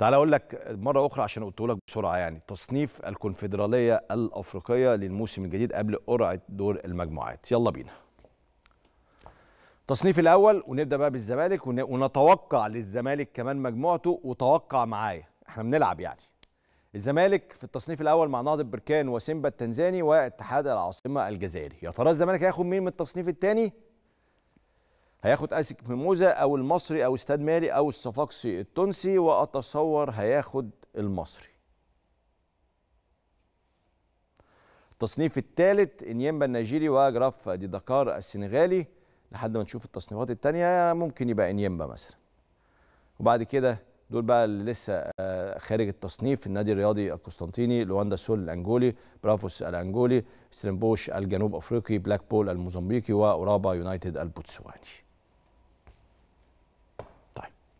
تعال اقول لك مره اخرى عشان قلت لك بسرعه يعني تصنيف الكونفدراليه الافريقيه للموسم الجديد قبل قرعه دور المجموعات يلا بينا التصنيف الاول ونبدا بقى بالزمالك ونتوقع للزمالك كمان مجموعته وتوقع معايا احنا بنلعب يعني الزمالك في التصنيف الاول مع نهضه بركان وسيمبا التنزاني واتحاد العاصمه الجزائري يا ترى الزمالك هياخد مين من التصنيف الثاني هياخد اسك ميموزا او المصري او استاد مالي او الصفاقسي التونسي واتصور هياخد المصري التصنيف الثالث انيمبا النيجيري وجراف دي دكار السنغالي لحد ما نشوف التصنيفات الثانيه ممكن يبقى انيمبا مثلا وبعد كده دول بقى اللي لسه آه، خارج التصنيف النادي الرياضي القسطنطيني لواندا سول الانجولي برافوس الانجولي سلمبوش الجنوب افريقي بلاك بول الموزمبيقي واورابا يونايتد البوتسواني